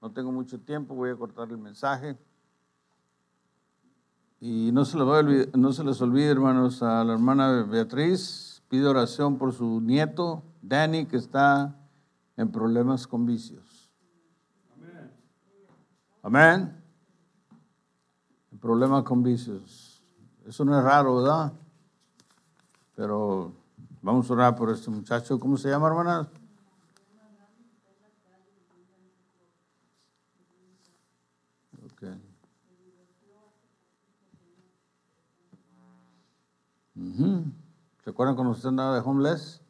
No tengo mucho tiempo, voy a cortar el mensaje. Y no se, les olvide, no se les olvide, hermanos, a la hermana Beatriz, pide oración por su nieto, Danny, que está en problemas con vicios. Amén. Amén. En problemas con vicios. Eso no es raro, ¿verdad? Pero vamos a orar por este muchacho. ¿Cómo se llama, hermanas? ¿Se acuerdan cuando usted andaba de homeless?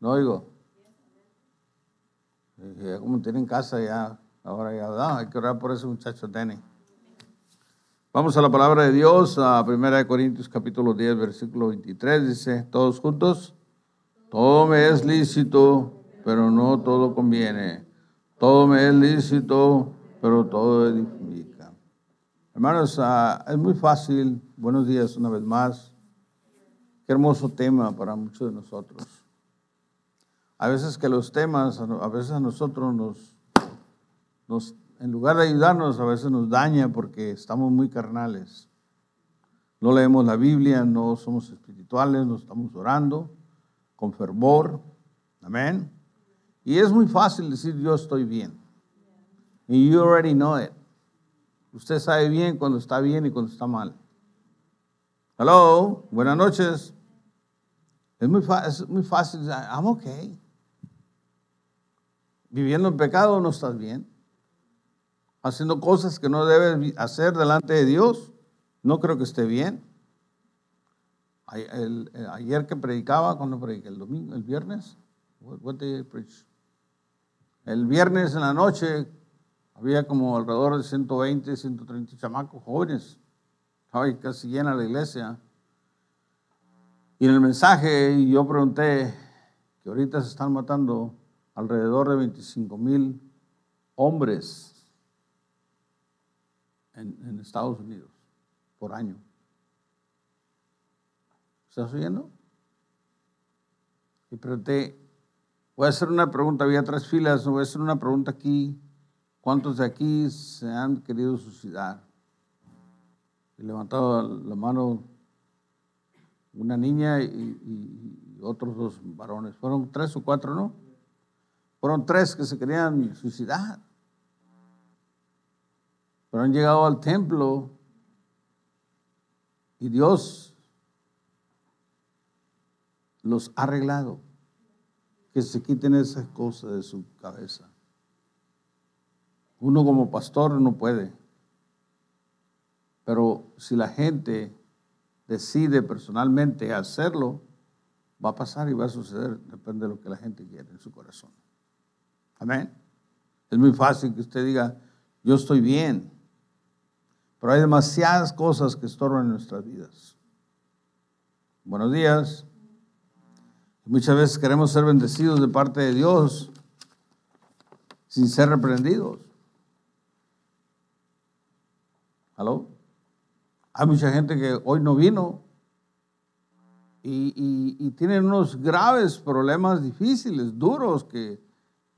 No oigo. como tienen casa ya, ahora ya, hay que orar por ese muchacho Tene. Vamos a la palabra de Dios, a 1 Corintios capítulo 10, versículo 23, dice, todos juntos, todo me es lícito, pero no todo conviene. Todo me es lícito, pero todo es difícil. Hermanos, ah, es muy fácil, buenos días una vez más. Qué hermoso tema para muchos de nosotros. A veces que los temas, a veces a nosotros nos, nos, en lugar de ayudarnos, a veces nos daña porque estamos muy carnales. No leemos la Biblia, no somos espirituales, no estamos orando con fervor. Amén. Y es muy fácil decir yo estoy bien. Y you already know it. Usted sabe bien cuando está bien y cuando está mal. Hello, buenas noches. Es muy, es muy fácil, I'm okay. Viviendo en pecado no estás bien. Haciendo cosas que no debes hacer delante de Dios, no creo que esté bien. Eh, ayer que predicaba, cuando prediqué? ¿El domingo? ¿El viernes? What, preach? El viernes en la noche había como alrededor de 120, 130 chamacos jóvenes. Estaba casi llena la iglesia. Y en el mensaje yo pregunté que ahorita se están matando alrededor de 25 mil hombres en, en, Estados Unidos por año. ¿Estás oyendo? Y pregunté, voy a hacer una pregunta, había tres filas, voy a hacer una pregunta aquí ¿Cuántos de aquí se han querido suicidar? He levantado la mano una niña y, otros dos varones. Fueron tres o cuatro, ¿no? Fueron tres que se querían suicidar. Pero han llegado al templo y Dios los ha arreglado. Que se quiten esas cosas de su cabeza. Uno como pastor no puede. Pero si la gente decide personalmente hacerlo, va a pasar y va a suceder, depende de lo que la gente quiere en su corazón. Amén. Es muy fácil que usted diga, yo estoy bien, pero hay demasiadas cosas que estorban nuestras vidas. Buenos días. Muchas veces queremos ser bendecidos de parte de Dios sin ser reprendidos. ¿Aló? Hay mucha gente que hoy no vino y, tienen unos graves problemas difíciles, duros, que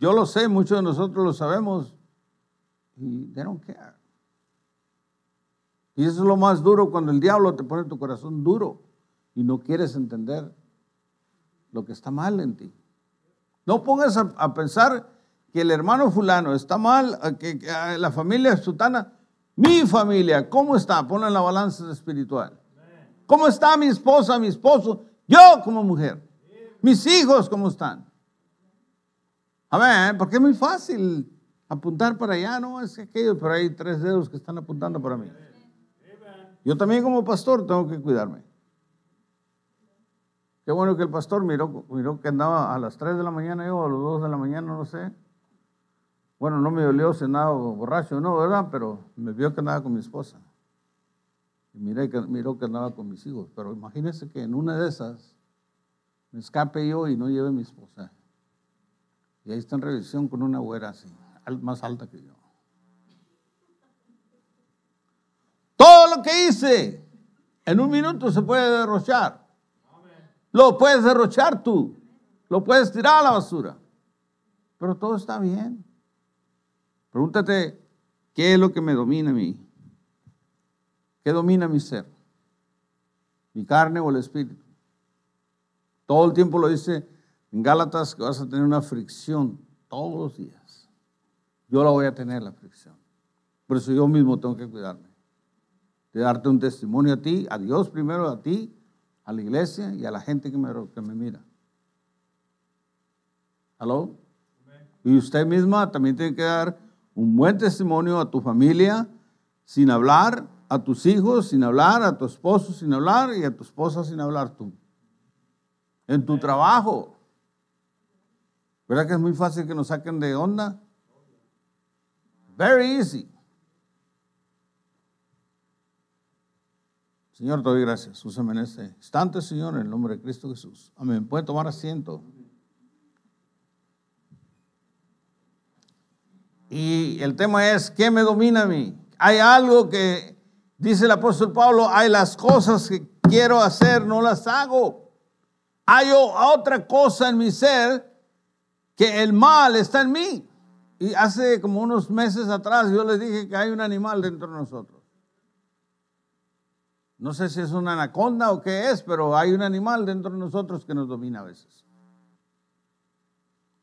yo lo sé, muchos de nosotros lo sabemos, y they don't care. Y eso es lo más duro cuando el diablo te pone tu corazón duro y no quieres entender lo que está mal en ti. No pongas a, pensar que el hermano fulano está mal, que, que ah, la familia es sutana. Mi familia, ¿cómo está? pone la balanza espiritual. ¿Cómo está mi esposa, mi esposo? Yo como mujer. Mis hijos, ¿cómo están? A ver, porque es muy fácil apuntar para allá, no es aquello, pero hay tres dedos que están apuntando para mí. Yo también como pastor tengo que cuidarme. Qué bueno que el pastor miró, miró que andaba a las 3 de la mañana yo, a las 2 de la mañana, no sé, bueno, no me olió cenado borracho, no, ¿verdad? Pero me vio que andaba con mi esposa. Y miré que, miró que andaba con mis hijos. Pero imagínese que en una de esas me escape yo y no lleve a mi esposa. Y ahí está en revisión con una güera así, más alta que yo. Todo lo que hice en un minuto se puede derrochar. Lo puedes derrochar tú. Lo puedes tirar a la basura. Pero todo está bien. Pregúntate, ¿qué es lo que me domina a mí? ¿Qué domina mi ser? ¿Mi carne o el espíritu? Todo el tiempo lo dice en Gálatas que vas a tener una fricción todos los días. Yo la voy a tener la fricción. Por eso yo mismo tengo que cuidarme. De darte un testimonio a ti, a Dios primero, a ti, a la iglesia y a la gente que me, que me mira. ¿Aló? Y usted misma también tiene que dar un buen testimonio a tu familia, sin hablar a tus hijos, sin hablar a tu esposo, sin hablar y a tu esposa, sin hablar tú. En tu trabajo. ¿Verdad que es muy fácil que nos saquen de onda? Very easy. Señor, te doy gracias. Úsame en este instante, Señor, en el nombre de Cristo Jesús. Amén. Puede tomar asiento. Y el tema es, ¿qué me domina a mí? Hay algo que, dice el apóstol Pablo, hay las cosas que quiero hacer, no las hago. Hay otra cosa en mi ser que el mal está en mí. Y hace como unos meses atrás yo les dije que hay un animal dentro de nosotros. No sé si es una anaconda o qué es, pero hay un animal dentro de nosotros que nos domina a veces.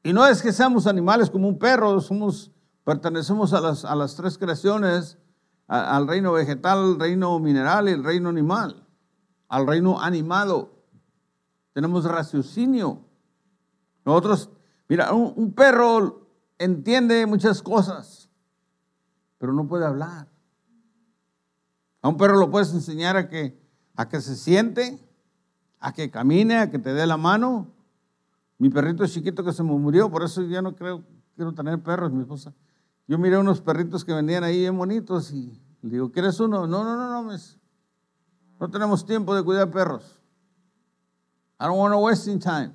Y no es que seamos animales como un perro, somos Pertenecemos a las, a las tres creaciones, al reino vegetal, al reino mineral y el reino animal, al reino animado. Tenemos raciocinio. Nosotros, mira, un, perro entiende muchas cosas, pero no puede hablar. A un perro lo puedes enseñar a que, a que se siente, a que camine, a que te dé la mano. Mi perrito chiquito que se me murió, por eso ya no creo, quiero tener perros, mi esposa. Yo miré unos perritos que vendían ahí bien bonitos y le digo, ¿quieres uno? No, no, no, no, no tenemos tiempo de cuidar perros. I don't want to waste time.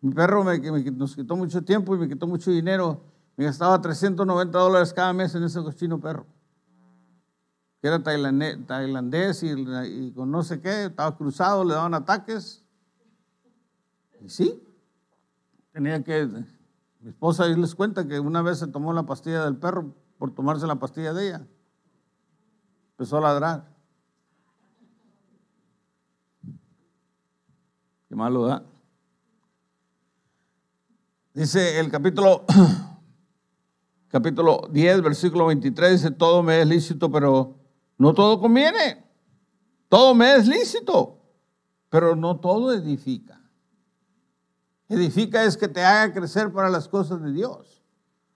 Mi perro nos quitó mucho tiempo y me quitó mucho dinero. Me gastaba 390 dólares cada mes en ese cochino perro. Que era tailandés y, y con no sé qué, estaba cruzado, le daban ataques. Y sí, tenía que mi esposa ahí les cuenta que una vez se tomó la pastilla del perro por tomarse la pastilla de ella. Empezó a ladrar. Qué malo da. Dice el capítulo, capítulo 10, versículo 23, dice, todo me es lícito, pero no todo conviene. Todo me es lícito, pero no todo edifica. Edifica es que te haga crecer para las cosas de Dios.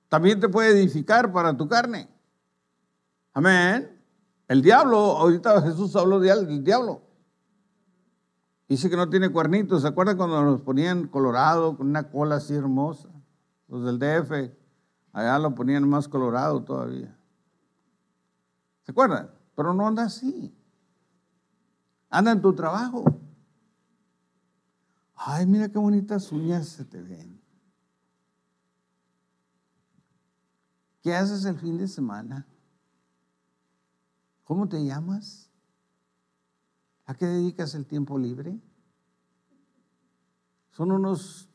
También te puede edificar para tu carne. Amén. El diablo, ahorita Jesús habló del diablo. Dice que no tiene cuernitos. ¿Se acuerdan cuando nos ponían colorado con una cola así hermosa? Los del DF, allá lo ponían más colorado todavía. ¿Se acuerdan? Pero no anda así. Anda en tu trabajo. Ay, mira qué bonitas uñas se te ven. ¿Qué haces el fin de semana? ¿Cómo te llamas? ¿A qué dedicas el tiempo libre? Son unos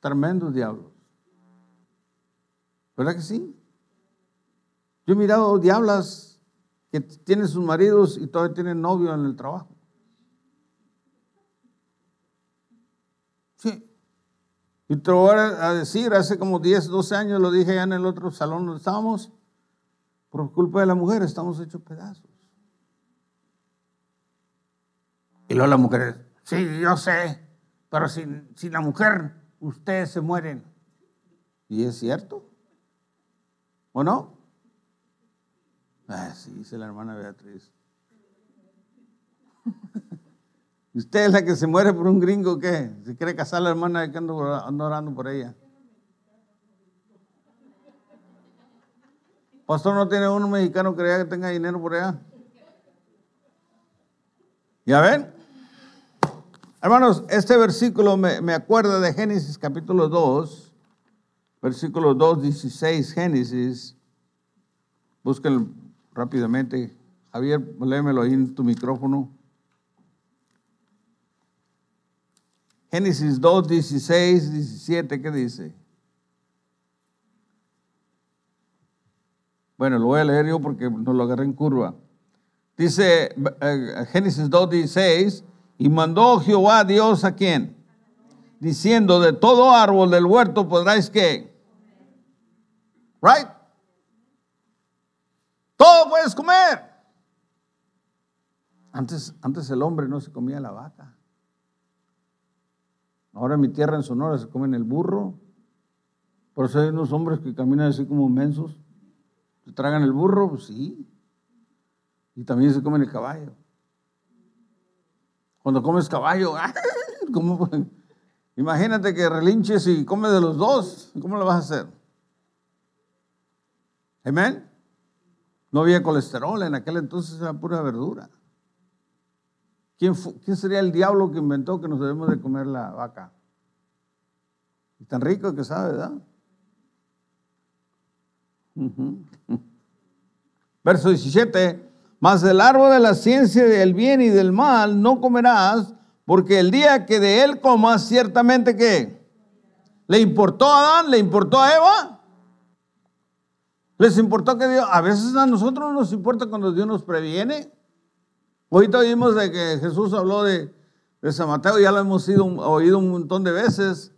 tremendos diablos. ¿Verdad que sí? Yo he mirado diablas que tienen sus maridos y todavía tienen novio en el trabajo. Sí. Y te voy a decir, hace como 10, 12 años lo dije ya en el otro salón donde estábamos, por culpa de la mujer estamos hechos pedazos. Y luego la mujer, sí, yo sé, pero sin, sin la mujer ustedes se mueren. ¿Y es cierto? ¿O no? ah sí dice la hermana Beatriz. Usted es la que se muere por un gringo, ¿qué? Si quiere casar a la hermana, que ando orando por ella. Pastor, ¿no tiene uno mexicano que crea que tenga dinero por allá? ¿Ya ven? Hermanos, este versículo me, me acuerda de Génesis capítulo 2, versículo 2, 16, Génesis. Búsquenlo rápidamente. Javier, léemelo ahí en tu micrófono. Génesis 2, 16, 17, ¿qué dice? Bueno, lo voy a leer yo porque no lo agarré en curva. Dice eh, Génesis 2, 16, y mandó Jehová Dios a quién? Diciendo, de todo árbol del huerto podráis que... Right? Todo puedes comer. Antes, antes el hombre no se comía la vaca. Ahora en mi tierra en Sonora se comen el burro. Por eso hay unos hombres que caminan así como mensos. tragan el burro? Pues sí. Y también se comen el caballo. Cuando comes caballo, imagínate que relinches y comes de los dos. ¿Cómo lo vas a hacer? Amén. No había colesterol en aquel entonces, era pura verdura. ¿Quién, sería el diablo que inventó que nos debemos de comer la vaca? tan rico que sabe, ¿verdad? Verso 17. Mas del árbol de la ciencia del bien y del mal no comerás, porque el día que de él comas, ciertamente que le importó a Adán, le importó a Eva, les importó que Dios, a veces a nosotros nos importa cuando Dios nos previene. Ahorita oímos de que Jesús habló de, San Mateo, ya lo hemos oído un montón de veces,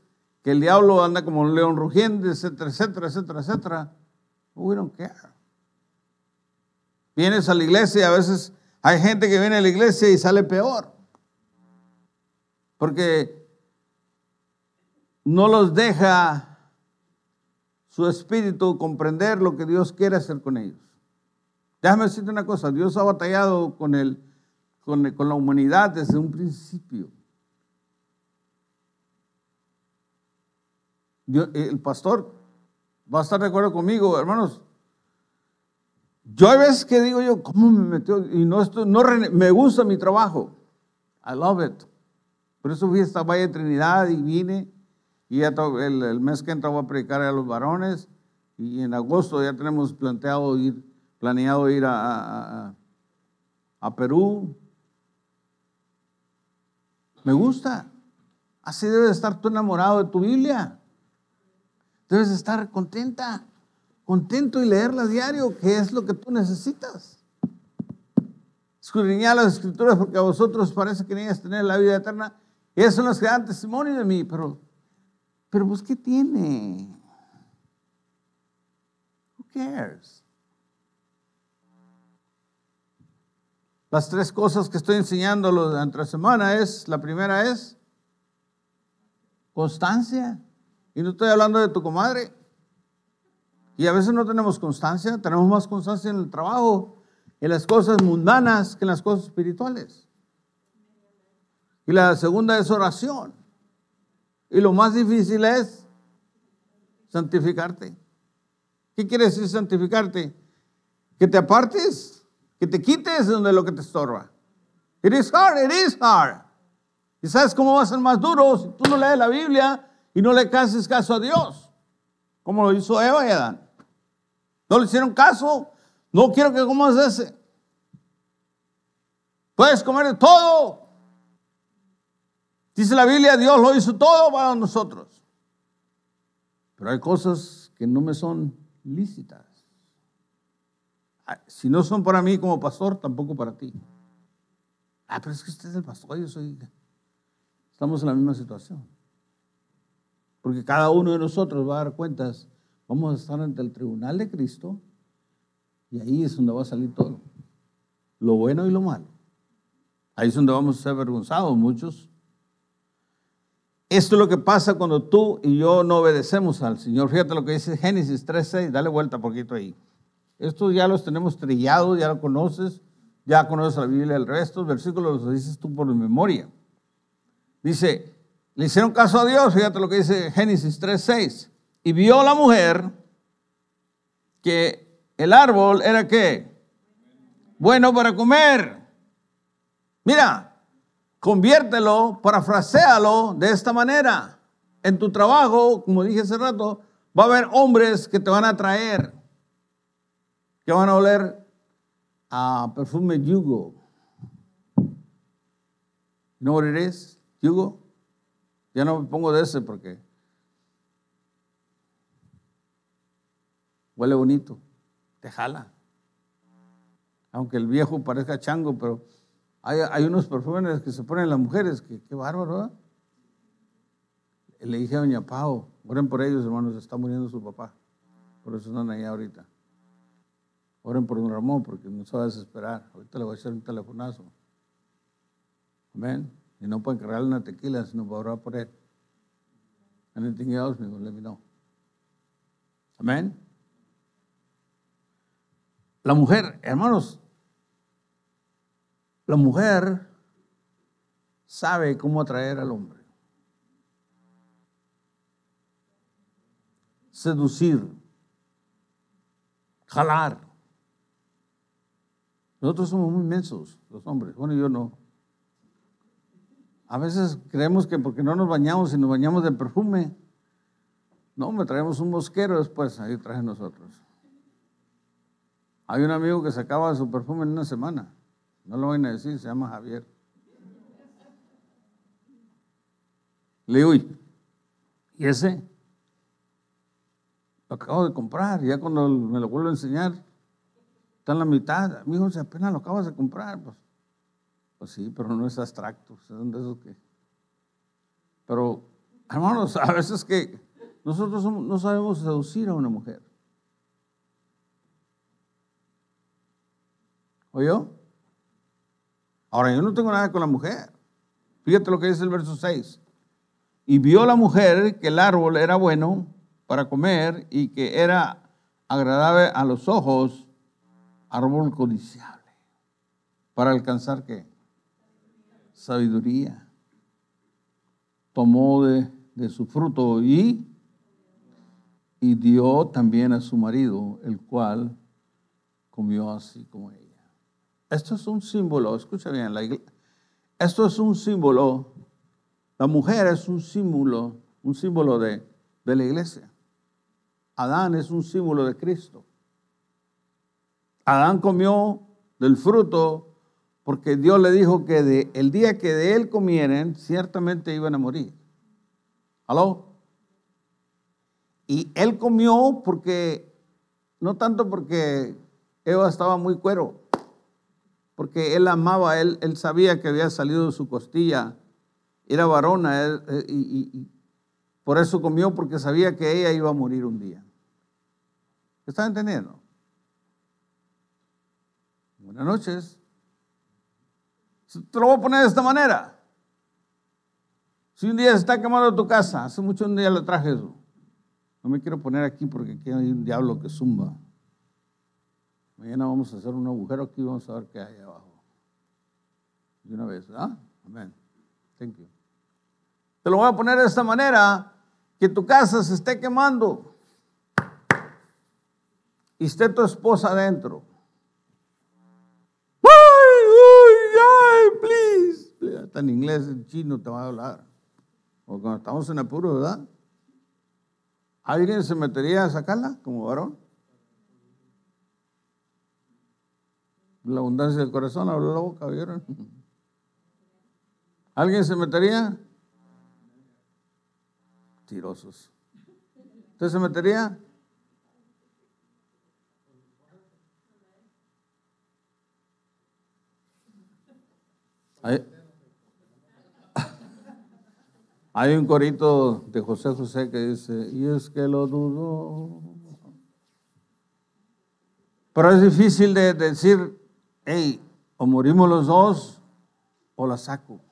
que el diablo anda como un león rugiente, etcétera, etcétera, etcétera, etcétera. We don't Vienes a la iglesia y a veces hay gente que viene a la iglesia y sale peor. Porque no los deja su espíritu comprender lo que Dios quiere hacer con ellos. Déjame decirte una cosa, Dios ha batallado con él, con, con la humanidad desde un principio. el pastor va a estar de acuerdo conmigo, hermanos. Yo a veces que digo yo, ¿cómo me metió? Y no, esto, no me gusta mi trabajo. I love it. Por eso fui a esta Valle de Trinidad y vine. Y el, mes que entra voy a predicar a los varones. Y en agosto ya tenemos planteado ir, planeado ir a, a Perú. Me gusta. Así debes estar tú enamorado de tu Biblia. Debes estar contenta, contento y leerla diario, que es lo que tú necesitas. escudriñar las escrituras porque a vosotros parece que que tener la vida eterna. Y eso no es que dan testimonio de mí, pero, pero pues, ¿qué tiene? Who cares? Las tres cosas que estoy enseñando entre semana es, la primera es constancia. Y no estoy hablando de tu comadre. Y a veces no tenemos constancia, tenemos más constancia en el trabajo, en las cosas mundanas que en las cosas espirituales. Y la segunda es oración. Y lo más difícil es santificarte. ¿Qué quiere decir santificarte? Que te apartes que te quites donde lo que te estorba. It is hard, it is hard. ¿Y sabes cómo va a ser más duro si tú no lees la Biblia y no le haces caso a Dios? Como lo hizo Eva y Adán. No le hicieron caso. No quiero que comas ese. Puedes comer de todo. Dice la Biblia, Dios lo hizo todo para nosotros. Pero hay cosas que no me son lícitas. Ah, si no son para mí como pastor, tampoco para ti. Ah, pero es que usted es el pastor, yo soy... Estamos en la misma situación. Porque cada uno de nosotros va a dar cuentas. Vamos a estar ante el tribunal de Cristo y ahí es donde va a salir todo. Lo bueno y lo malo. Ahí es donde vamos a ser avergonzados muchos. Esto es lo que pasa cuando tú y yo no obedecemos al Señor. Fíjate lo que dice Génesis 13, Dale vuelta poquito ahí. Estos ya los tenemos trillados, ya lo conoces, ya conoces la Biblia, el resto, versículos los dices tú por memoria. Dice, le hicieron caso a Dios, fíjate lo que dice Génesis 3:6. Y vio la mujer que el árbol era qué? Bueno para comer. Mira, conviértelo, parafrasealo de esta manera. En tu trabajo, como dije hace rato, va a haber hombres que te van a traer ya van a oler a perfume yugo. ¿No moriréis? ¿Yugo? Ya no me pongo de ese porque huele bonito, te jala. Aunque el viejo parezca chango, pero hay, unos perfumes que se ponen las mujeres, que qué bárbaro, ¿verdad? Le dije a doña Pau, oren por ellos, hermanos, está muriendo su papá. Por eso están ahí ahorita. Oren por don Ramón porque no se va a desesperar. Ahorita le voy a hacer un telefonazo. Amén. Y no pueden cargarle una tequila, sino para orar por él. Anything else, me let me know. Amén. La mujer, hermanos, la mujer sabe cómo atraer al hombre. Seducir, jalar. Nosotros somos muy mensos, los hombres. Bueno, yo no. A veces creemos que porque no nos bañamos y nos bañamos de perfume, no, me traemos un mosquero después, ahí traje nosotros. Hay un amigo que se acaba su perfume en una semana. No lo voy a decir, se llama Javier. Le ¿y ese? Lo acabo de comprar, ya cuando me lo vuelvo a enseñar, está en la mitad. Mi hijo, dice, apenas lo acabas de comprar, pues, pues sí, pero no es abstracto, de que. Pero, hermanos, a veces que nosotros no sabemos seducir a una mujer. ¿Oyó? Ahora, yo no tengo nada con la mujer. Fíjate lo que dice el verso 6. Y vio la mujer que el árbol era bueno para comer y que era agradable a los ojos árbol codiciable. ¿Para alcanzar qué? Sabiduría. Tomó de, su fruto y, y dio también a su marido, el cual comió así como ella. Esto es un símbolo, escucha bien, la esto es un símbolo, la mujer es un símbolo, un símbolo de la iglesia. Adán es un símbolo de Cristo. Adán comió del fruto porque Dios le dijo que el día que de él comieran, ciertamente iban a morir. ¿Aló? Y él comió porque, no tanto porque Eva estaba muy cuero, porque él amaba, él, él sabía que había salido de su costilla, era varona, eh, y, por eso comió, porque sabía que ella iba a morir un día. ¿Está entendiendo? Buenas noches. Te lo voy a poner de esta manera. Si un día se está quemando tu casa, hace mucho un día le traje eso. No me quiero poner aquí porque aquí hay un diablo que zumba. Mañana vamos a hacer un agujero aquí y vamos a ver qué hay abajo. De una vez, ¿ah? Amén. Thank you. Te lo voy a poner de esta manera, que tu casa se esté quemando y esté tu esposa adentro. en inglés, en chino te va a hablar. O cuando estamos en apuro, ¿verdad? ¿Alguien se metería a sacarla como varón? La abundancia del corazón, abrió la boca, ¿vieron? ¿Alguien se metería? Tirosos. ¿Usted se metería? Ahí. Hay un corito de José José que dice, y es que lo dudo. Pero es difícil de decir, hey, o morimos los dos o la saco.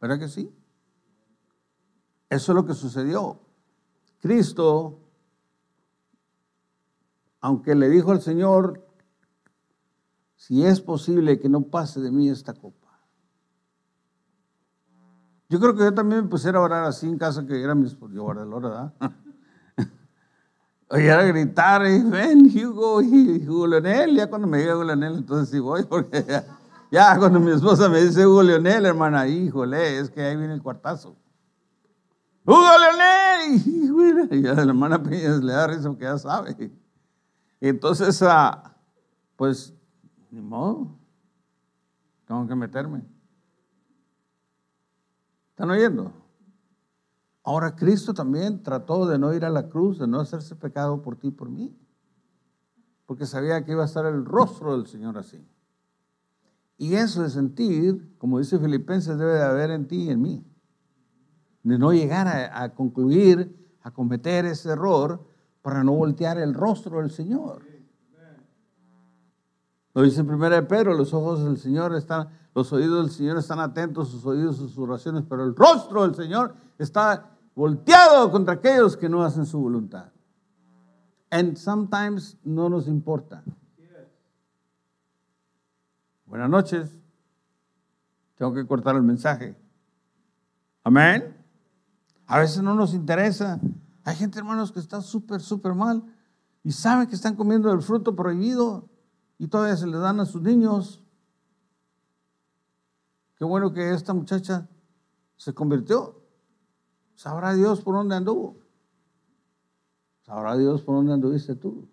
¿Verdad que sí? Eso es lo que sucedió. Cristo, aunque le dijo al Señor, si es posible que no pase de mí esta copa. Yo creo que yo también me pusiera a orar así en casa que era mi yo guardé la hora, ¿verdad? Oye, era gritar, ven Hugo Hugo Leonel, ya cuando me llega Hugo Leonel, entonces sí voy, porque ya, cuando mi esposa me dice Hugo Leonel, hermana, híjole, es que ahí viene el cuartazo. Hugo Leonel, y a la hermana Peñas le da risa porque ya sabe. Entonces, ah, pues, ni modo, tengo que meterme. ¿Están oyendo? Ahora Cristo también trató de no ir a la cruz, de no hacerse pecado por ti y por mí, porque sabía que iba a estar el rostro del Señor así. Y eso de sentir, como dice Filipenses, debe de haber en ti y en mí, de no llegar a, concluir, a cometer ese error para no voltear el rostro del Señor. Lo dice en primera de Pedro, los ojos del Señor están los oídos del Señor están atentos, sus oídos, sus oraciones, pero el rostro del Señor está volteado contra aquellos que no hacen su voluntad. And sometimes no nos importa. Buenas noches. Tengo que cortar el mensaje. Amén. A veces no nos interesa. Hay gente, hermanos, que está súper, súper mal y saben que están comiendo el fruto prohibido y todavía se le dan a sus niños. Qué bueno que esta muchacha se convirtió. Sabrá Dios por dónde anduvo. Sabrá Dios por dónde anduviste tú.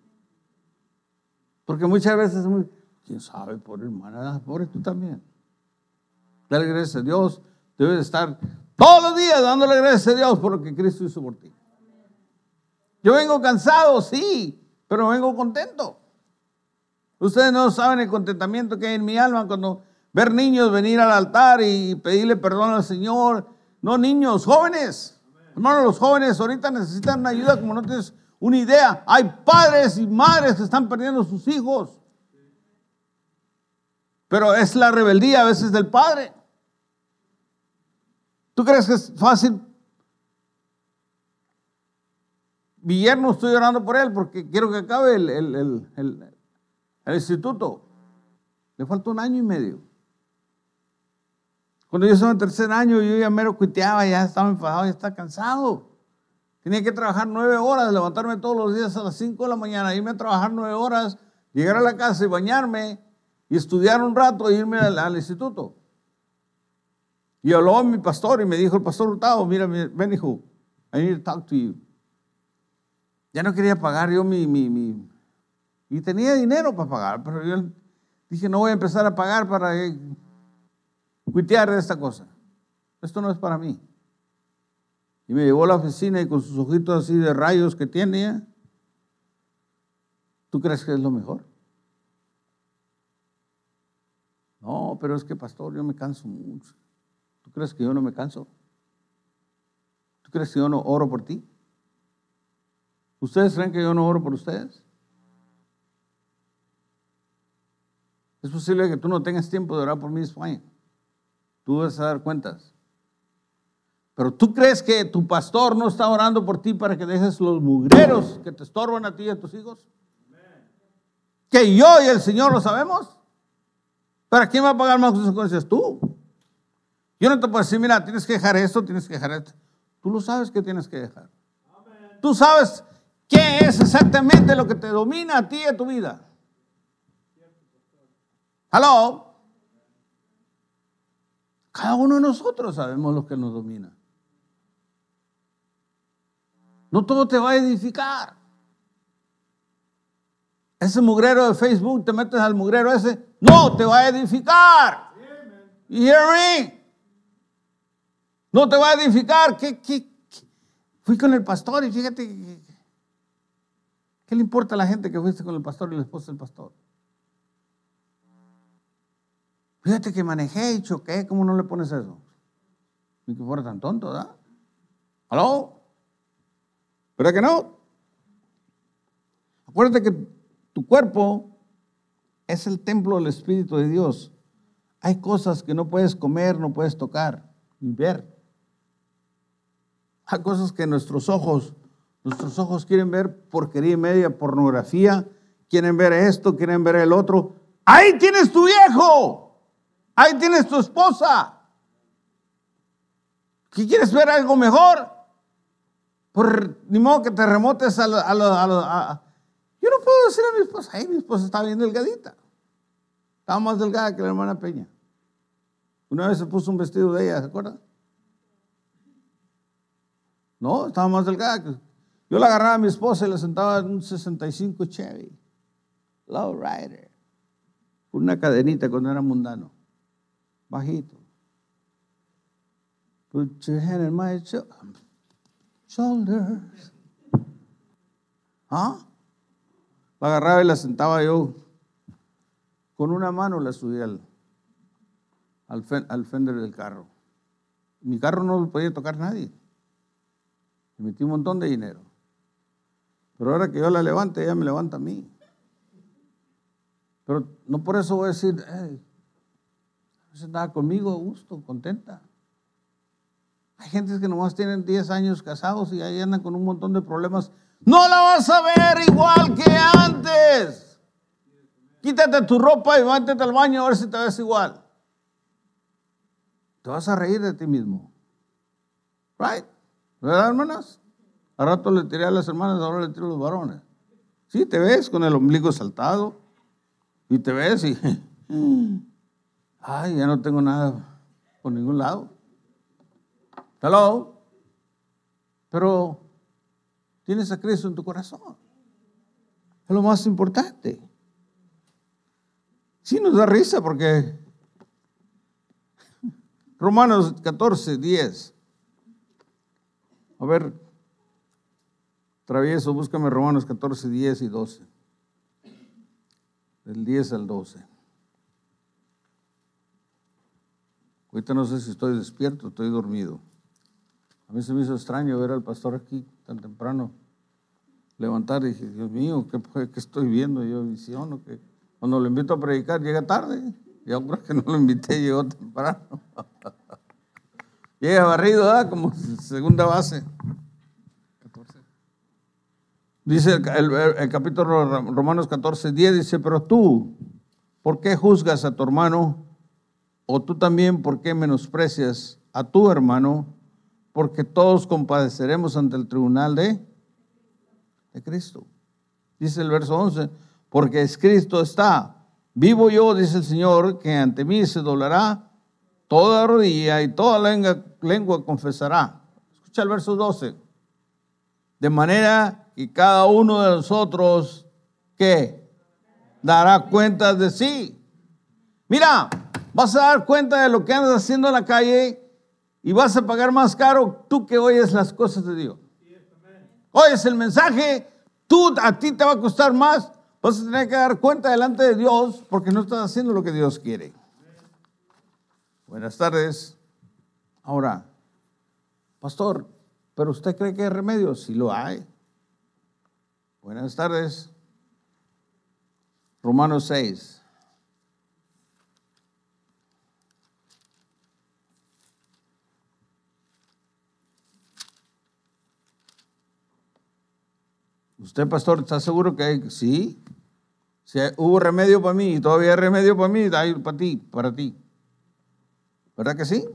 Porque muchas veces, quién sabe, por hermana, pobre tú también. Dale gracias a Dios. Debes estar todos los días dándole gracias a Dios por lo que Cristo hizo por ti. Yo vengo cansado, sí, pero vengo contento. Ustedes no saben el contentamiento que hay en mi alma cuando ver niños venir al altar y pedirle perdón al Señor. No, niños, jóvenes. Hermanos, los jóvenes ahorita necesitan una ayuda como no tienes una idea. Hay padres y madres que están perdiendo sus hijos. Pero es la rebeldía a veces del padre. ¿Tú crees que es fácil? Villerno, estoy llorando por él porque quiero que acabe el instituto. Le falta un año y medio. Cuando yo estaba en tercer año, yo ya mero cuiteaba, ya estaba enfadado, ya estaba cansado. Tenía que trabajar nueve horas, levantarme todos los días a las cinco de la mañana, irme a trabajar nueve horas, llegar a la casa y bañarme y estudiar un rato e irme al, instituto. Y habló mi pastor y me dijo, el pastor Hurtado, mira, ven hijo, I need to talk to you. Ya no quería pagar yo mi, mi, Y tenía dinero para pagar, pero yo dije, no voy a empezar a pagar para... Eh, cuitear de esta cosa. Esto no es para mí. Y me llevó a la oficina y con sus ojitos así de rayos que tiene, ¿eh? ¿tú crees que es lo mejor? No, pero es que pastor, yo me canso mucho. ¿Tú crees que yo no me canso? ¿Tú crees que yo no oro por ti? ¿Ustedes creen que yo no oro por ustedes? Es posible que tú no tengas tiempo de orar por mí, es Tú vas a dar cuentas. Pero tú crees que tu pastor no está orando por ti para que dejes los mugreros que te estorban a ti y a tus hijos. Que yo y el Señor lo sabemos. ¿Para quién va a pagar más consecuencias? Tú. Yo no te puedo decir, mira, tienes que dejar esto, tienes que dejar esto. Tú lo sabes que tienes que dejar. Tú sabes qué es exactamente lo que te domina a ti y a tu vida. Hello. Cada uno de nosotros sabemos lo que nos domina. No todo te va a edificar. Ese mugrero de Facebook, te metes al mugrero ese, no te va a edificar. Y No te va a edificar. ¿Qué, qué, qué? Fui con el pastor y fíjate, ¿qué le importa a la gente que fuiste con el pastor y la esposa del pastor? Fíjate que manejé y choqué, ¿cómo no le pones eso? Ni que fuera tan tonto, ¿verdad? ¿Aló? ¿Verdad que no? Acuérdate que tu cuerpo es el templo del Espíritu de Dios. Hay cosas que no puedes comer, no puedes tocar, ni ver. Hay cosas que nuestros ojos, nuestros ojos quieren ver porquería y media, pornografía, quieren ver esto, quieren ver el otro. Ahí tienes tu viejo. Ahí tienes tu esposa. ¿Qué quieres ver algo mejor? Por, ni modo que te remotes a, Yo no puedo decir a mi esposa, ay, mi esposa está bien delgadita. Estaba más delgada que la hermana Peña. Una vez se puso un vestido de ella, ¿se acuerdan? No, estaba más delgada. Yo la agarraba a mi esposa y la sentaba en un 65 Chevy. Lowrider. Rider. Una cadenita cuando era mundano bajito. Put your hand in my shoulders. ¿Ah? La agarraba y la sentaba yo. Con una mano la subía al, fender del carro. Mi carro no lo podía tocar nadie. Emití metí un montón de dinero. Pero ahora que yo la levante, ella me levanta a mí. Pero no por eso voy a decir, entonces conmigo, gusto, contenta. Hay gentes que nomás tienen 10 años casados y ahí andan con un montón de problemas. No la vas a ver igual que antes. Quítate tu ropa y vántate al baño a ver si te ves igual. Te vas a reír de ti mismo. Right? ¿Verdad, hermanas? A rato le tiré a las hermanas, ahora le tiré a los varones. Sí, te ves con el ombligo saltado y te ves y Ay, ya no tengo nada por ningún lado. Hello. Pero tienes a Cristo en tu corazón. Es lo más importante. Sí nos da risa porque Romanos 14, 10. A ver, travieso, búscame Romanos 14, 10 y 12. Del 10 al 12. Ahorita no sé si estoy despierto, estoy dormido. A mí se me hizo extraño ver al pastor aquí tan temprano levantar y dije, Dios mío, ¿qué, estoy viendo? Yo visión o qué. Cuando lo invito a predicar, llega tarde. Y ahora que no lo invité, llegó temprano. llega barrido, ¿ah? como segunda base. Dice el, el capítulo Romanos 14, 10, dice, pero tú, ¿por qué juzgas a tu hermano? ¿O tú también por qué menosprecias a tu hermano? Porque todos compadeceremos ante el tribunal de, de Cristo. Dice el verso 11, porque es Cristo está. Vivo yo, dice el Señor, que ante mí se doblará toda rodilla y toda lengua, lengua confesará. Escucha el verso 12. De manera que cada uno de nosotros, que Dará cuenta de sí. Mira, Vas a dar cuenta de lo que andas haciendo en la calle y vas a pagar más caro tú que oyes las cosas de Dios. Oyes el mensaje, tú a ti te va a costar más. Vas a tener que dar cuenta delante de Dios porque no estás haciendo lo que Dios quiere. Buenas tardes. Ahora, pastor, ¿pero usted cree que hay remedio? Si lo hay. Buenas tardes. Romanos 6. Usted, pastor, ¿está seguro que Sí. Si hubo remedio para mí y todavía hay remedio para mí, hay para ti, para ti. ¿Verdad que sí?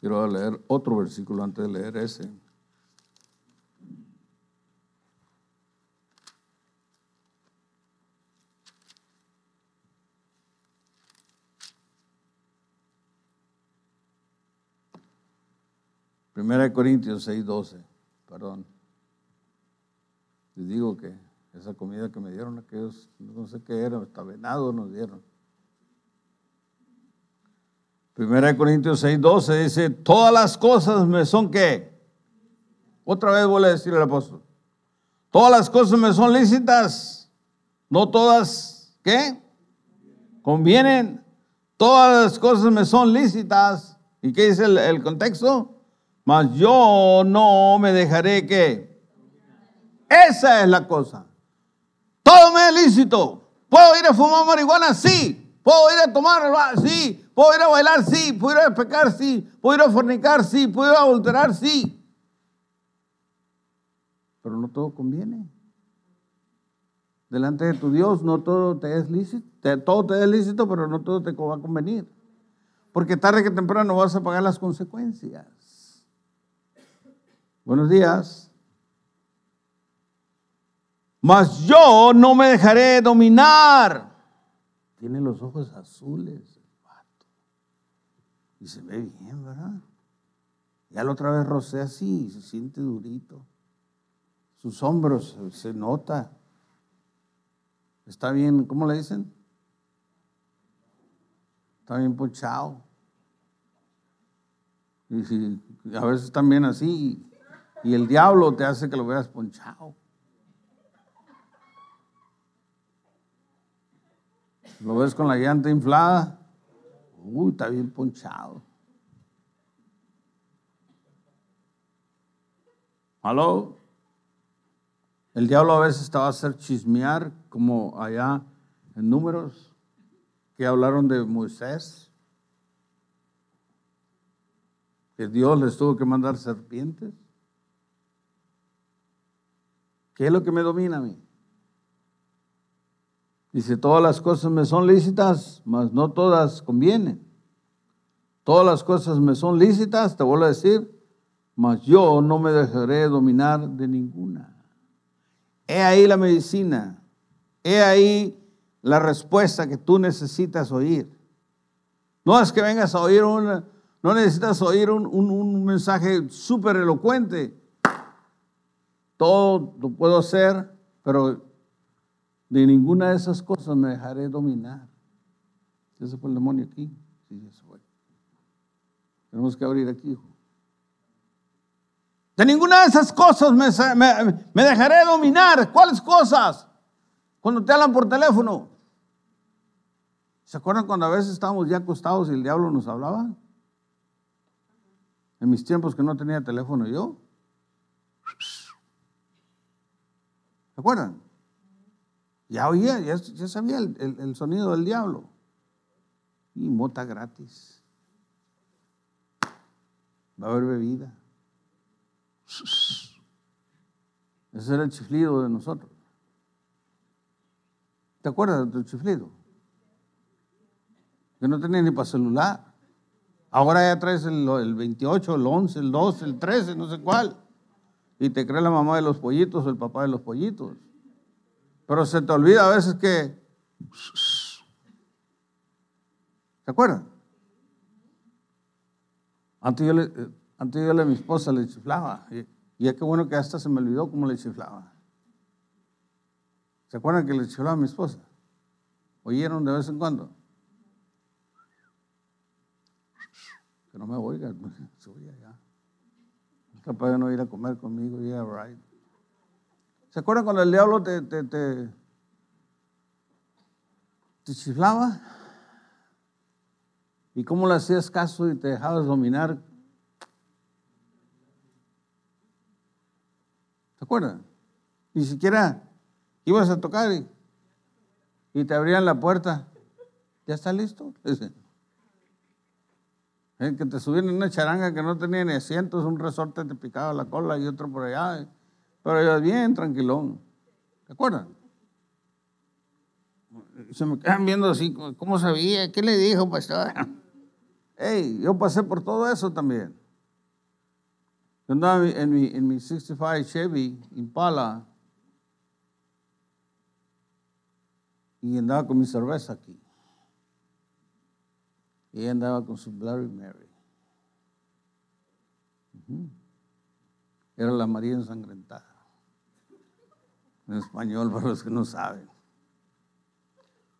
Quiero leer otro versículo antes de leer ese. Primera de Corintios 6:12, perdón. Les digo que esa comida que me dieron aquellos, no sé qué era, hasta venado nos dieron. Primera de Corintios 6:12 dice, todas las cosas me son qué. Otra vez voy a decir el apóstol, todas las cosas me son lícitas, no todas, ¿qué? Convienen, todas las cosas me son lícitas. ¿Y qué dice el, el contexto? Mas yo no me dejaré que. Esa es la cosa. Todo me es lícito. ¿Puedo ir a fumar marihuana? Sí. ¿Puedo ir a tomar? Ah, sí. ¿Puedo ir a bailar? Sí. ¿Puedo ir a pecar? Sí. ¿Puedo ir a fornicar? Sí. ¿Puedo ir a adulterar? Sí. Pero no todo conviene. Delante de tu Dios no todo te es lícito. Todo te es lícito, pero no todo te va a convenir. Porque tarde que temprano vas a pagar las consecuencias. Buenos días. Mas yo no me dejaré dominar. Tiene los ojos azules el pato. Y se ve bien, ¿verdad? Ya la otra vez rocé así y se siente durito. Sus hombros eh, se nota. Está bien, ¿cómo le dicen? Está bien pochado. Y a veces también así, y el diablo te hace que lo veas ponchado. Lo ves con la llanta inflada. Uy, está bien ponchado. ¿Aló? El diablo a veces estaba a hacer chismear, como allá en números, que hablaron de Moisés. Que Dios les tuvo que mandar serpientes. ¿Qué es lo que me domina a mí? Dice, todas las cosas me son lícitas, mas no todas convienen. Todas las cosas me son lícitas, te vuelvo a decir, mas yo no me dejaré dominar de ninguna. He ahí la medicina, he ahí la respuesta que tú necesitas oír. No es que vengas a oír una, no necesitas oír un, un mensaje súper elocuente, todo lo puedo hacer, pero de ninguna de esas cosas me dejaré dominar. Ese fue el demonio aquí. Sí, eso fue. Tenemos que abrir aquí, hijo. De ninguna de esas cosas me, me dejaré dominar. ¿Cuáles cosas? Cuando te hablan por teléfono. ¿Se acuerdan cuando a veces estábamos ya acostados y el diablo nos hablaba? En mis tiempos que no tenía teléfono yo. ¿Te acuerdan? Ya oía, ya, sabía el, sonido del diablo. Y mota gratis. Va a haber bebida. Ese era el chiflido de nosotros. ¿Te acuerdas del chiflido? Que no tenía ni para celular. Ahora ya traes el, el 28, el 11, el 12, el 13, no sé cuál y te cree la mamá de los pollitos o el papá de los pollitos. Pero se te olvida a veces que... ¿Se acuerdan? Antes yo le, eh, a mi esposa le chiflaba. Y, es que bueno que hasta se me olvidó cómo le chiflaba. ¿Se acuerdan que le chiflaba a mi esposa? ¿Oyeron de vez en cuando? Que no me oiga, se ya capaz de no ir a comer conmigo, yeah, right. ¿Se acuerdan cuando el diablo te, te, te, chiflaba? ¿Y cómo le hacías caso y te dejabas dominar? ¿Se acuerdan? Ni siquiera ibas a tocar y, te abrían la puerta. ¿Ya está listo? Dicen, ¿Eh? que te subían en una charanga que no tenía ni asientos, un resorte te picaba la cola y otro por allá, ¿eh? pero yo bien tranquilón, ¿te acuerdas? Se me quedan viendo así, ¿cómo sabía? ¿Qué le dijo, pastor? Hey, yo pasé por todo eso también. Yo andaba en mi, en mi 65 Chevy Impala y andaba con mi cerveza aquí. Y ella andaba con su Bloody Mary. Era la María ensangrentada. En español, para los que no saben.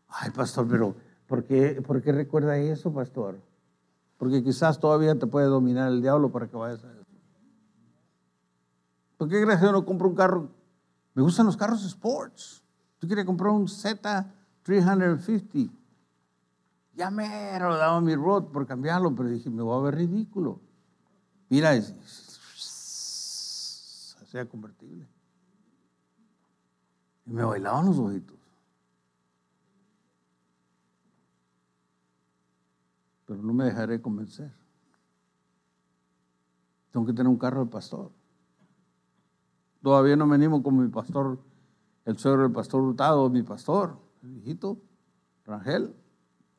Ay, pastor, pero ¿por qué, ¿por qué recuerda eso, pastor? Porque quizás todavía te puede dominar el diablo para que vayas a eso. ¿Por qué gracias no compro un carro? Me gustan los carros sports. Tú quieres comprar un Z350 ya me he daba mi rod por cambiarlo, pero dije, me voy a ver ridículo. Mira, sea convertible. Y me bailaban los ojitos. Pero no me dejaré convencer. Tengo que tener un carro de pastor. Todavía no venimos con mi pastor, el suegro del pastor Hurtado, mi pastor, el hijito, Rangel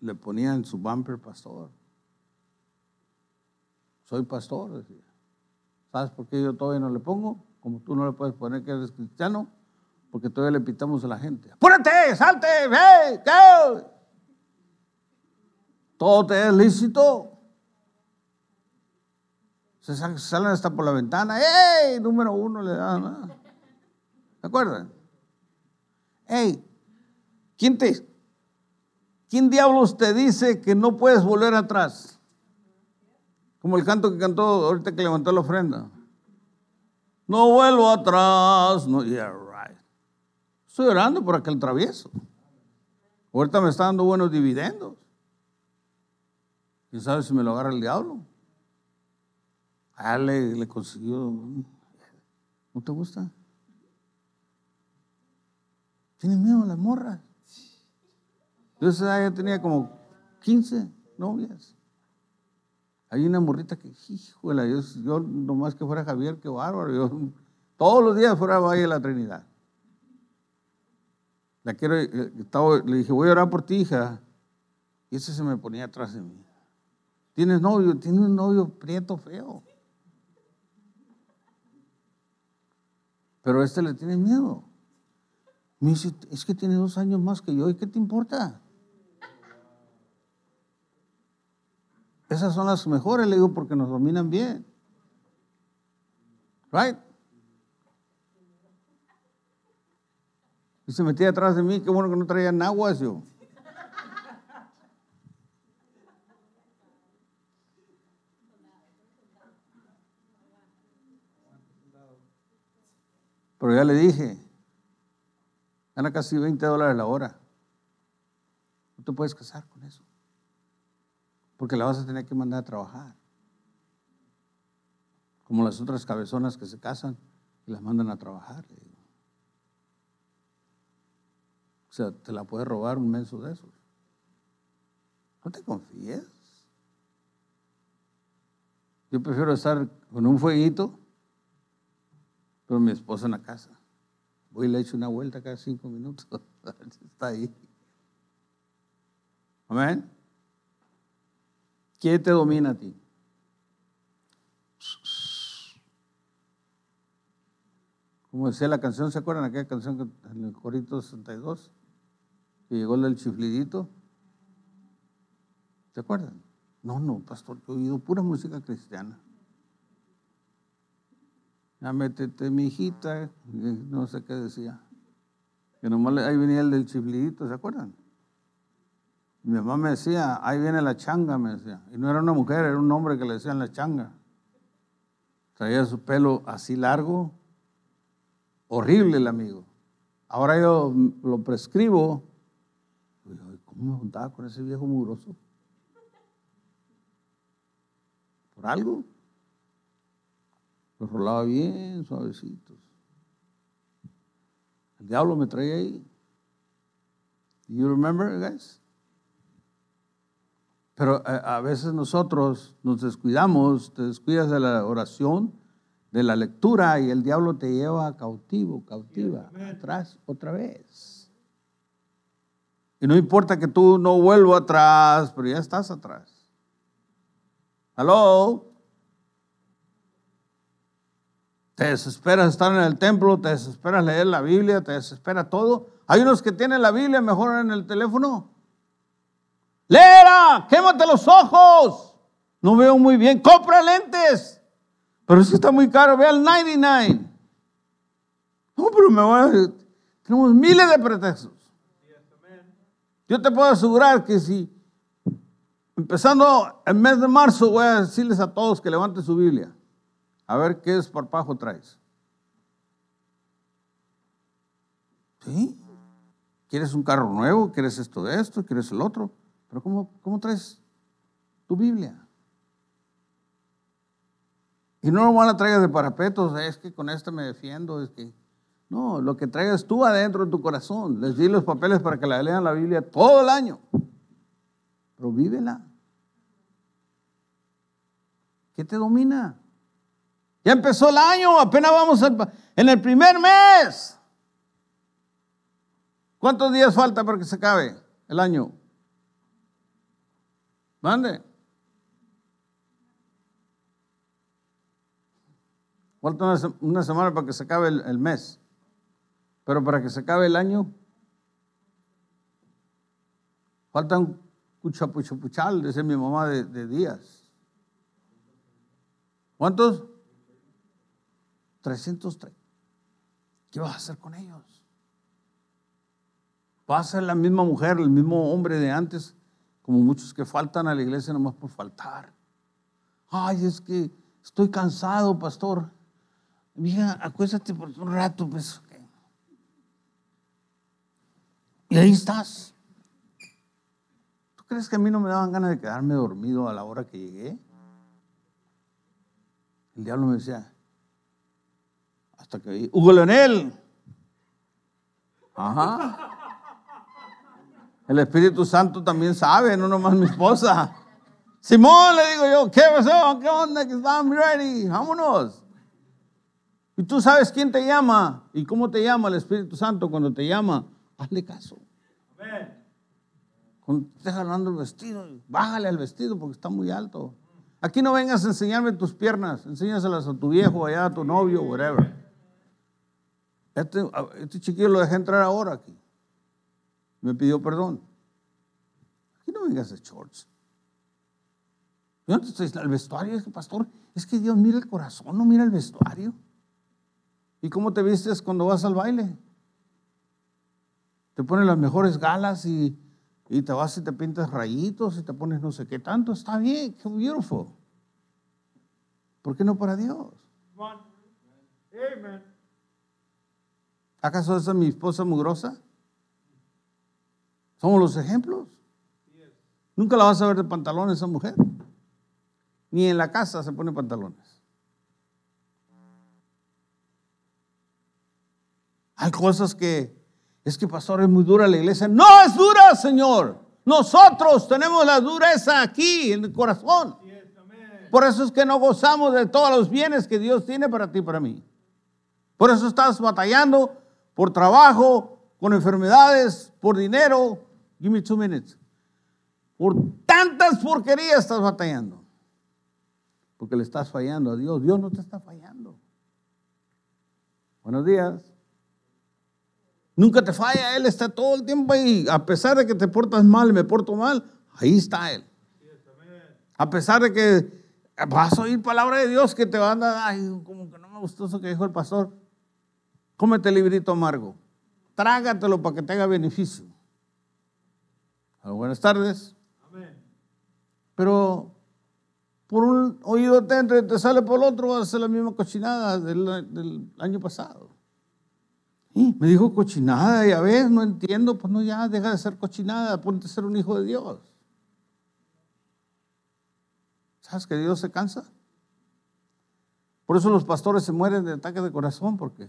le ponía en su bumper pastor. Soy pastor, decía. ¿Sabes por qué yo todavía no le pongo? Como tú no le puedes poner que eres cristiano, porque todavía le pitamos a la gente. púrate salte, ve, ¡Qué Todo te es lícito. Se salen hasta por la ventana. ¡Ey! Número uno le dan. ¿Se acuerdan? ¡Ey! ¿Quién te, ¿Quién diablos te dice que no puedes volver atrás? Como el canto que cantó ahorita que levantó la ofrenda. No vuelvo atrás. Estoy orando por aquel travieso. Ahorita me está dando buenos dividendos. ¿Quién sabe si me lo agarra el diablo? Ah, le, le consiguió. ¿No te gusta? Tiene miedo a las morras. Yo esa tenía como 15 novias. Hay una morrita que, híjole, yo, nomás que fuera Javier, qué bárbaro. Yo, todos los días fuera Valle de la Trinidad. La quiero, eh, le dije, voy a orar por ti, hija. Y ese se me ponía atrás de mí. Tienes novio, Tiene un novio prieto feo. Pero a este le tiene miedo. Me dice, es que tiene dos años más que yo, ¿y qué te importa? Esas son las mejores, le digo, porque nos dominan bien. Right? Y se metía atrás de mí, qué bueno que no traían aguas yo. Pero ya le dije, gana casi 20 dólares la hora. No te puedes casar con eso porque la vas a tener que mandar a trabajar. Como las otras cabezonas que se casan y las mandan a trabajar. O sea, te la puede robar un menso de esos. No te confíes. Yo prefiero estar con un fueguito, pero mi esposa en la casa. Voy y le echo una vuelta cada cinco minutos. Está ahí. Amén. ¿Quién te domina a ti? Como decía la canción, ¿se acuerdan aquella canción en el Corito 62? Que llegó el chiflidito. ¿Se acuerdan? No, no, pastor, yo he oído pura música cristiana. Ya métete, mi hijita, eh, no sé qué decía. Que nomás ahí venía el del chiflidito, ¿se acuerdan? Mi mamá me decía, ahí viene la changa, me decía. Y no era una mujer, era un hombre que le decían la changa. Traía su pelo así largo, horrible el amigo. Ahora yo lo prescribo. ¿Cómo me juntaba con ese viejo mugroso? ¿Por algo? Lo rolaba bien, suavecitos. El diablo me traía ahí. Do you remember, guys? Pero eh, a, veces nosotros nos descuidamos, te descuidas de la oración, de la lectura y el diablo te lleva cautivo, cautiva, atrás otra vez. Y no importa que tú no vuelvas atrás, pero ya estás atrás. Aló. Te desesperas estar en el templo, te desesperas leer la Biblia, te desespera todo. Hay unos que tienen la Biblia mejor en el teléfono. Lera, quémate los ojos. No veo muy bien. Compra lentes. Pero eso está muy caro. Ve al 99. No, pero me voy a... Tenemos miles de pretextos. Yo te puedo asegurar que si empezando el mes de marzo voy a decirles a todos que levanten su Biblia. A ver qué esparpajo traes. ¿Sí? ¿Quieres un carro nuevo? ¿Quieres esto de esto? ¿Quieres el otro? Pero ¿cómo, traes tu Biblia? Y no lo van a traer de parapetos, eh, es que con esto me defiendo, es que... No, lo que traigas tú adentro de tu corazón. Les di los papeles para que la lean la Biblia todo el año. Pero vívela. ¿Qué te domina? Ya empezó el año, apenas vamos en el primer mes. ¿Cuántos días falta para que se acabe el año? Mande. Falta una, semana para que se acabe el, mes. Pero para que se acabe el año, faltan cuchapuchapuchal, dice mi mamá, de, días. ¿Cuántos? 330. ¿Qué vas a hacer con ellos? ¿Vas a ser la misma mujer, el mismo hombre de antes como muchos que faltan a la iglesia nomás por faltar. Ay, es que estoy cansado, pastor. Mija, acuéstate por un rato, pues. Y ahí estás. ¿Tú crees que a mí no me daban ganas de quedarme dormido a la hora que llegué? El diablo me decía, hasta que oí Hugo Leonel. Ajá. El Espíritu Santo también sabe, no nomás mi esposa. Simón, le digo yo, ¿qué pasó? ¿Qué onda? Que ready, vámonos. Y tú sabes quién te llama y cómo te llama el Espíritu Santo cuando te llama. Hazle caso. Amén. Cuando te el vestido, bájale al vestido porque está muy alto. Aquí no vengas a enseñarme tus piernas, enséñaselas a tu viejo, allá a tu novio, whatever. Este, este chiquillo lo dejé entrar ahora aquí me pidió perdón. Aquí no vengas de shorts. ¿Dónde no el vestuario, es que pastor, es que Dios mira el corazón, no mira el vestuario. ¿Y cómo te vistes cuando vas al baile? Te pones las mejores galas y, te vas y te pintas rayitos y te pones no sé qué tanto. Está bien, qué beautiful. ¿Por qué no para Dios? ¿Acaso esa es mi esposa mugrosa? Somos los ejemplos. Nunca la vas a ver de pantalones esa mujer. Ni en la casa se pone pantalones. Hay cosas que es que, pastor, es muy dura la iglesia. No es dura, Señor. Nosotros tenemos la dureza aquí en el corazón. Por eso es que no gozamos de todos los bienes que Dios tiene para ti y para mí. Por eso estás batallando por trabajo, con enfermedades, por dinero, Give me two minutes. Por tantas porquerías estás batallando. Porque le estás fallando a Dios. Dios no te está fallando. Buenos días. Nunca te falla, Él está todo el tiempo ahí. A pesar de que te portas mal, me porto mal, ahí está Él. A pesar de que vas a oír palabra de Dios que te va a dar, como que no me gustó eso que dijo el pastor. Cómete el librito amargo. Trágatelo para que tenga beneficio. Ah, buenas tardes. Pero por un oído te entra y te sale por el otro, va a ser la misma cochinada del, año pasado. Y me dijo cochinada, y a ver no entiendo, pues no, ya deja de ser cochinada, ponte a ser un hijo de Dios. ¿Sabes que Dios se cansa? Por eso los pastores se mueren de ataque de corazón, porque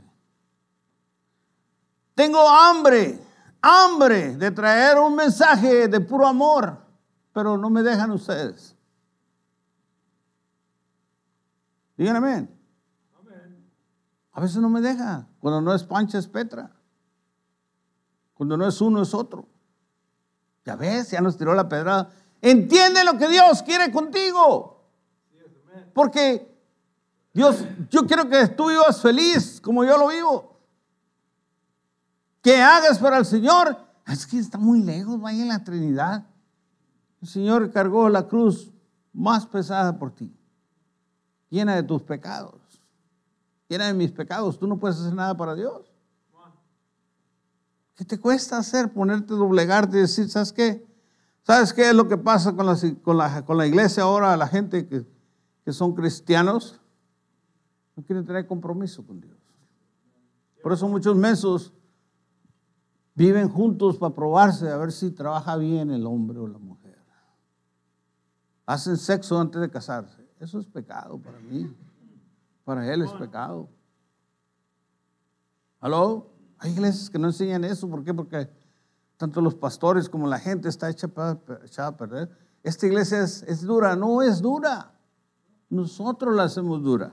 tengo hambre hambre de traer un mensaje de puro amor, pero no me dejan ustedes. díganme A veces no me deja. Cuando no es Pancha es Petra. Cuando no es uno es otro. Ya ves, ya nos tiró la pedrada. Entiende lo que Dios quiere contigo. Porque Dios, yo quiero que tú vivas feliz como yo lo vivo que hagas para el Señor, es que está muy lejos, vaya en la Trinidad. El Señor cargó la cruz más pesada por ti, llena de tus pecados, llena de mis pecados. Tú no puedes hacer nada para Dios. ¿Qué te cuesta hacer? Ponerte, doblegarte y decir, ¿sabes qué? ¿Sabes qué es lo que pasa con la, con la, iglesia ahora, la gente que, que son cristianos? No quieren tener compromiso con Dios. Por eso muchos meses Viven juntos para probarse a ver si trabaja bien el hombre o la mujer. Hacen sexo antes de casarse. Eso es pecado para mí. Para él es pecado. ¿Aló? Hay iglesias que no enseñan eso. ¿Por qué? Porque tanto los pastores como la gente está hecha, para a perder. Esta iglesia es, dura. No es dura. Nosotros la hacemos dura.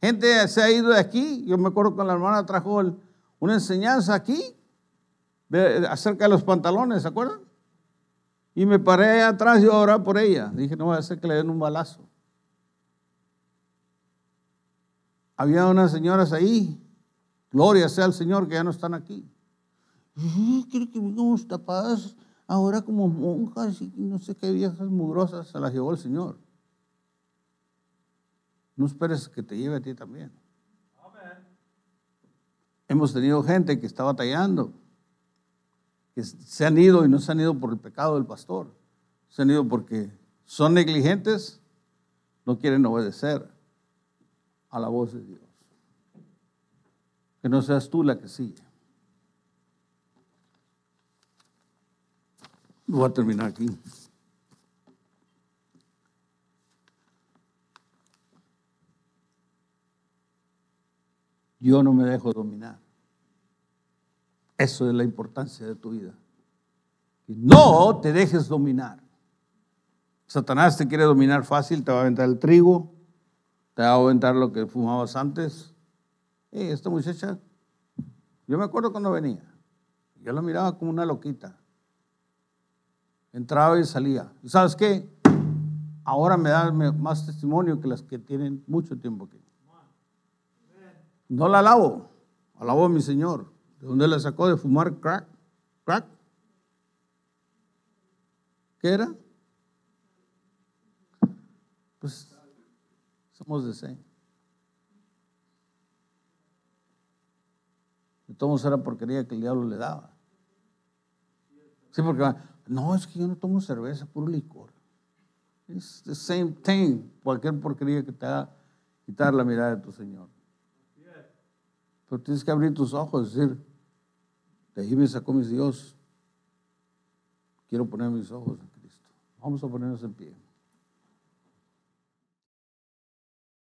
Gente se ha ido de aquí. Yo me acuerdo que la hermana trajo una enseñanza aquí acerca de los pantalones, ¿se acuerdan? Y me paré atrás y orar por ella. Dije, no va a hacer que le den un balazo. Había unas señoras ahí, gloria sea al Señor, que ya no están aquí. Quiero eh, que vengamos tapadas ahora como monjas y no sé qué viejas mugrosas se las llevó el Señor. No esperes que te lleve a ti también. Hemos tenido gente que está batallando que se han ido y no se han ido por el pecado del pastor, se han ido porque son negligentes, no quieren obedecer a la voz de Dios. Que no seas tú la que sigue. Voy a terminar aquí. Yo no me dejo dominar. Eso es la importancia de tu vida. no te dejes dominar. Satanás te quiere dominar fácil, te va a aventar el trigo, te va a aventar lo que fumabas antes. Hey, esta muchacha, yo me acuerdo cuando venía, yo la miraba como una loquita. Entraba y salía. sabes qué? Ahora me da más testimonio que las que tienen mucho tiempo aquí. No la alabo, alabo a mi Señor donde dónde la sacó? ¿De fumar crack? ¿Crack? ¿Qué era? Pues somos de seis. De todos era porquería que el diablo le daba. Sí, porque no, es que yo no tomo cerveza, puro licor. Es the same thing, cualquier porquería que te haga quitar la mirada de tu Señor. Pero tienes que abrir tus ojos y decir, de ahí me sacó mis Dios. Quiero poner mis ojos en Cristo. Vamos a ponernos en pie.